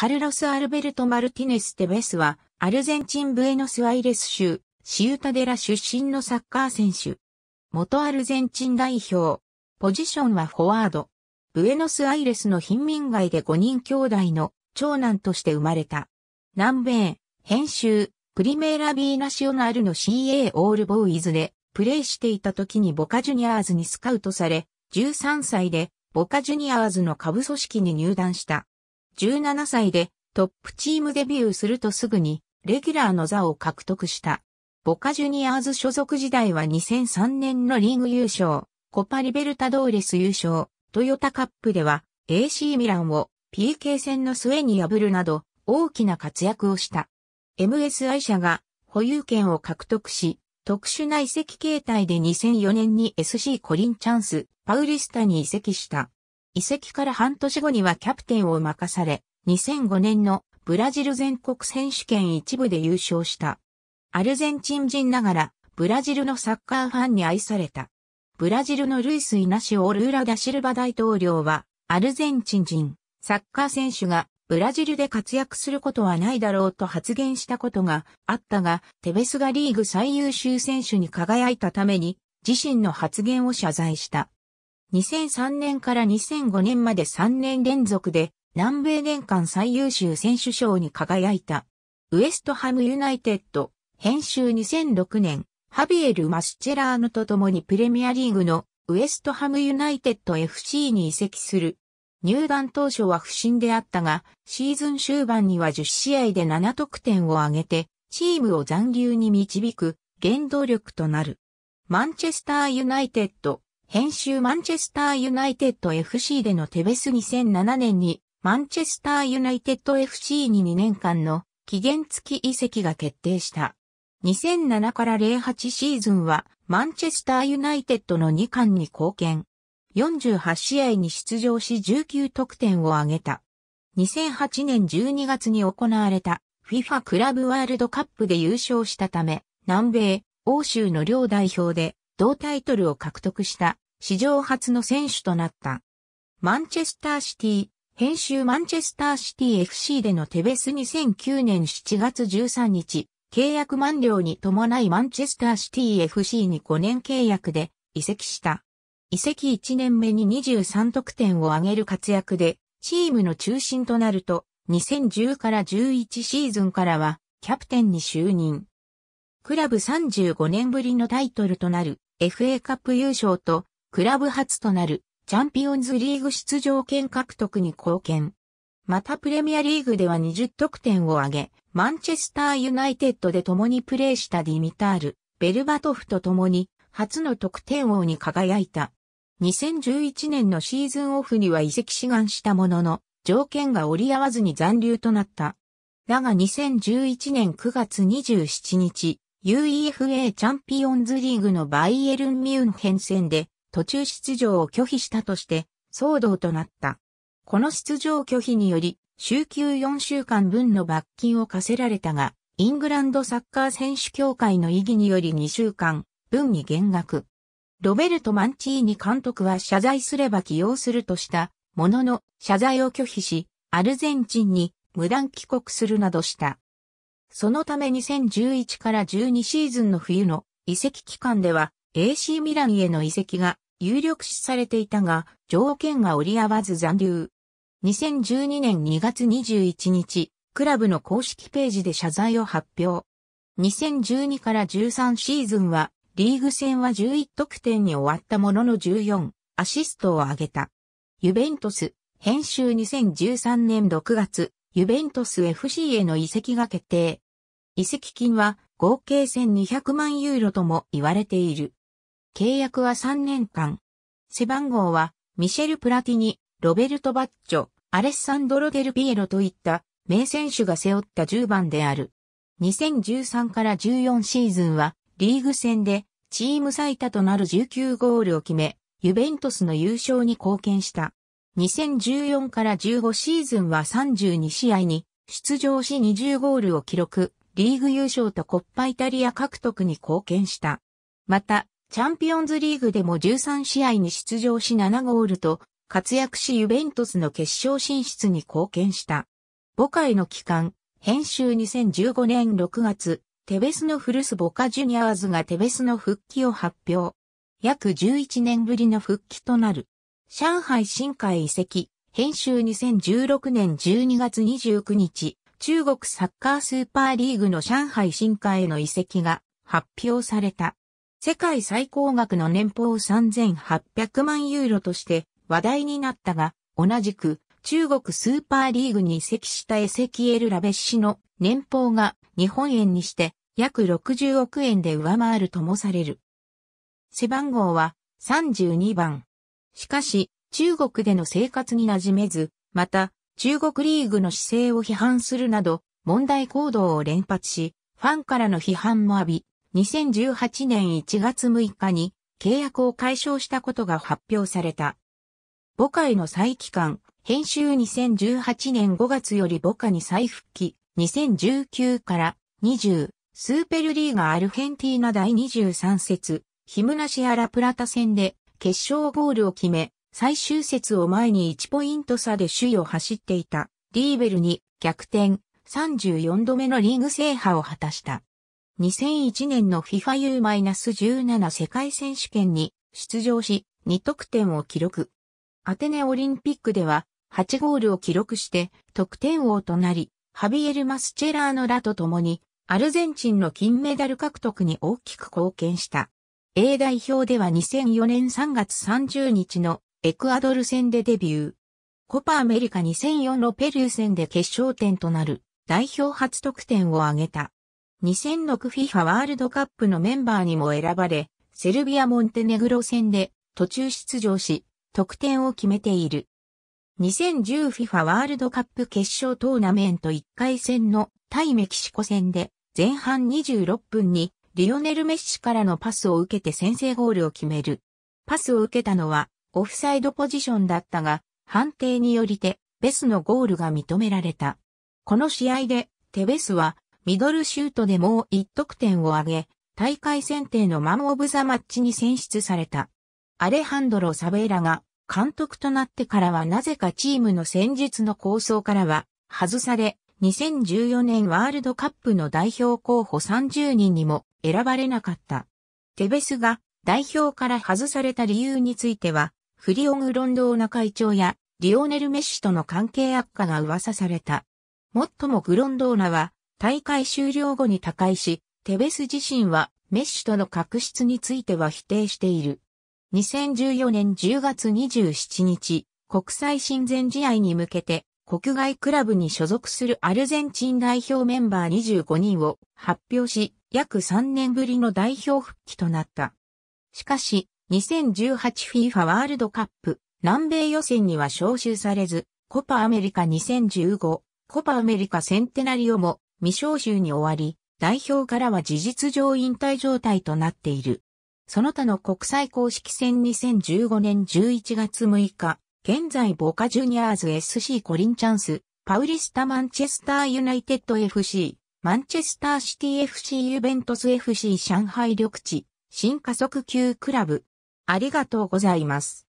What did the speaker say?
カルロス・アルベルト・マルティネス・テベスは、アルゼンチン・ブエノス・アイレス州、シウタデラ出身のサッカー選手。元アルゼンチン代表。ポジションはフォワード。ブエノス・アイレスの貧民街で5人兄弟の長男として生まれた。南米、編集、プリメーラ・ビー・ナシオナルの CA オールボーイズで、プレーしていた時にボカジュニアーズにスカウトされ、13歳でボカジュニアーズの下部組織に入団した。17歳でトップチームデビューするとすぐにレギュラーの座を獲得した。ボカジュニアーズ所属時代は2003年のリーグ優勝、コパリベルタドーレス優勝、トヨタカップでは AC ミランを PK 戦の末に破るなど大きな活躍をした。MSI 社が保有権を獲得し、特殊な遺跡形態で2004年に SC コリンチャンス、パウリスタに移籍した。移籍から半年後にはキャプテンを任され、2005年のブラジル全国選手権一部で優勝した。アルゼンチン人ながら、ブラジルのサッカーファンに愛された。ブラジルのルイス・イナシオ・ルーラ・ダシルバ大統領は、アルゼンチン人、サッカー選手が、ブラジルで活躍することはないだろうと発言したことがあったが、テベスがリーグ最優秀選手に輝いたために、自身の発言を謝罪した。2003年から2005年まで3年連続で南米年間最優秀選手賞に輝いた。ウエストハムユナイテッド、編集2006年、ハビエル・マスチェラーノと共にプレミアリーグのウエストハムユナイテッド FC に移籍する。入団当初は不振であったが、シーズン終盤には10試合で7得点を挙げて、チームを残留に導く原動力となる。マンチェスターユナイテッド、編集マンチェスターユナイテッド FC でのテベス2007年にマンチェスターユナイテッド FC に2年間の期限付き移籍が決定した。2007から08シーズンはマンチェスターユナイテッドの2冠に貢献。48試合に出場し19得点を挙げた。2008年12月に行われた FIFA クラブワールドカップで優勝したため、南米、欧州の両代表で同タイトルを獲得した史上初の選手となった。マンチェスターシティ、編集マンチェスターシティ FC でのテベス2009年7月13日、契約満了に伴いマンチェスターシティ FC に5年契約で移籍した。移籍1年目に23得点を挙げる活躍で、チームの中心となると、2010から11シーズンからは、キャプテンに就任。クラブ35年ぶりのタイトルとなる FA カップ優勝と、クラブ初となるチャンピオンズリーグ出場権獲得に貢献。またプレミアリーグでは20得点を挙げ、マンチェスターユナイテッドで共にプレーしたディミタール、ベルバトフと共に初の得点王に輝いた。2011年のシーズンオフには移籍志願したものの、条件が折り合わずに残留となった。だが2011年9月27日、UEFA チャンピオンズリーグのバイエルン・ミュンヘン戦で途中出場を拒否したとして騒動となった。この出場拒否により、週休4週間分の罰金を課せられたが、イングランドサッカー選手協会の意義により2週間分に減額。ロベルト・マンチーニ監督は謝罪すれば起用するとしたものの謝罪を拒否し、アルゼンチンに無断帰国するなどした。そのため2011から12シーズンの冬の移籍期間では AC ミランへの移籍が有力視されていたが、条件が折り合わず残留。2012年2月21日、クラブの公式ページで謝罪を発表。2012から13シーズンは、リーグ戦は11得点に終わったものの14、アシストを挙げた。ユベントス、編集2013年6月、ユベントス FC への移籍が決定。移籍金は合計1200万ユーロとも言われている。契約は3年間。背番号はミシェル・プラティニ、ロベルト・バッチョ、アレッサンドロ・デル・ピエロといった名選手が背負った10番である。2013から14シーズンはリーグ戦でチーム最多となる19ゴールを決め、ユベントスの優勝に貢献した。2014から15シーズンは32試合に出場し20ゴールを記録、リーグ優勝とコッパイタリア獲得に貢献した。また、チャンピオンズリーグでも13試合に出場し7ゴールと活躍しユベントスの決勝進出に貢献した。母会の期間、編集2015年6月、テベスの古巣ボカジュニアーズがテベスの復帰を発表。約11年ぶりの復帰となる。上海新海遺跡、編集2016年12月29日、中国サッカースーパーリーグの上海新海への移籍が発表された。世界最高額の年俸3800万ユーロとして話題になったが、同じく中国スーパーリーグに移籍したエセキエル・ラベッシの年俸が日本円にして約60億円で上回るともされる。背番号は32番。しかし、中国での生活に馴染めず、また、中国リーグの姿勢を批判するなど、問題行動を連発し、ファンからの批判も浴び、2018年1月6日に契約を解消したことが発表された。母会の再帰還、編集2018年5月より母会に再復帰、2019から20、スーペルリーガアルヘンティーナ第23節、ヒムナシアラプラタ戦で決勝ゴールを決め、最終節を前に1ポイント差で首位を走っていたリーベルに逆転34度目のリーグ制覇を果たした。2001年の FIFA U-17 世界選手権に出場し2得点を記録。アテネオリンピックでは8ゴールを記録して得点王となり、ハビエル・マスチェラーノらと共にアルゼンチンの金メダル獲得に大きく貢献した。A 代表では2004年3月30日のエクアドル戦でデビュー。コパアメリカ2004のペルー戦で決勝点となる代表初得点を挙げた。2006 FIFA ワールドカップのメンバーにも選ばれ、セルビア・モンテネグロ戦で途中出場し、得点を決めている。2010 FIFA ワールドカップ決勝トーナメント1回戦の対メキシコ戦で前半26分にリオネル・メッシからのパスを受けて先制ゴールを決める。パスを受けたのはオフサイドポジションだったが、判定によりてベスのゴールが認められた。この試合でテベスはミドルシュートでもう1得点を挙げ、大会選定のマン・オブ・ザ・マッチに選出された。アレハンドロ・サベーラが監督となってからはなぜかチームの戦術の構想からは外され、2014年ワールドカップの代表候補30人にも選ばれなかった。テベスが代表から外された理由については、フリオグロンドーナ会長やリオネル・メッシとの関係悪化が噂された。もっともグロンドーナは大会終了後に他界し、テベス自身はメッシとの確執については否定している。2014年10月27日、国際親善試合に向けて国外クラブに所属するアルゼンチン代表メンバー25人を発表し、約3年ぶりの代表復帰となった。しかし、2018FIFA ワールドカップ南米予選には招集されず、コパアメリカ2015、コパアメリカセンテナリオも未招集に終わり、代表からは事実上引退状態となっている。その他の国際公式戦2015年11月6日、現在ボカジュニアーズ SC コリンチャンス、パウリスタ・マンチェスター・ユナイテッド FC、マンチェスターシティ FC ユベントス FC 上海緑地、新加速級クラブ。ありがとうございます。